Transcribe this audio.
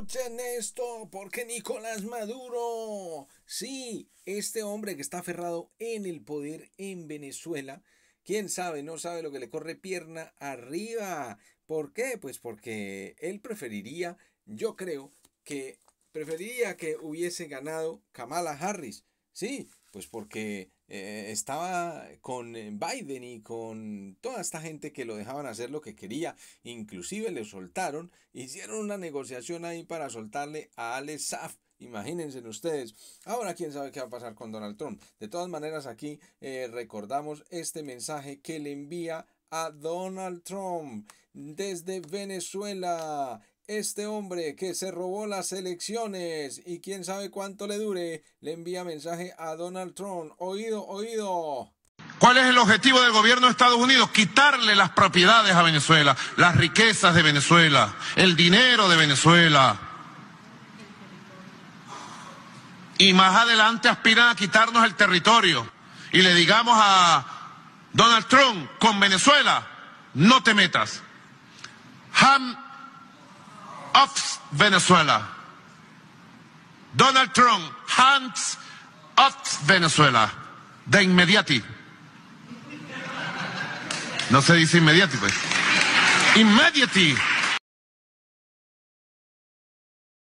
Escuchen esto, porque Nicolás Maduro, sí, este hombre que está aferrado en el poder en Venezuela, quién sabe, no sabe lo que le corre pierna arriba. ¿Por qué? Pues porque él preferiría, yo creo, que preferiría que hubiese ganado Kamala Harris, Sí, pues porque eh, estaba con eh, Biden y con toda esta gente que lo dejaban hacer lo que quería. Inclusive le soltaron, hicieron una negociación ahí para soltarle a Alex Saf. Imagínense ustedes. Ahora quién sabe qué va a pasar con Donald Trump. De todas maneras, aquí eh, recordamos este mensaje que le envía a Donald Trump desde Venezuela. Este hombre que se robó las elecciones y quién sabe cuánto le dure, le envía mensaje a Donald Trump. Oído, oído. ¿Cuál es el objetivo del gobierno de Estados Unidos? Quitarle las propiedades a Venezuela, las riquezas de Venezuela, el dinero de Venezuela. Y más adelante aspiran a quitarnos el territorio. Y le digamos a Donald Trump, con Venezuela, no te metas. Ham Of Venezuela. Donald Trump, hands off Venezuela. De inmediati. No se dice inmediati, pues. Inmediati.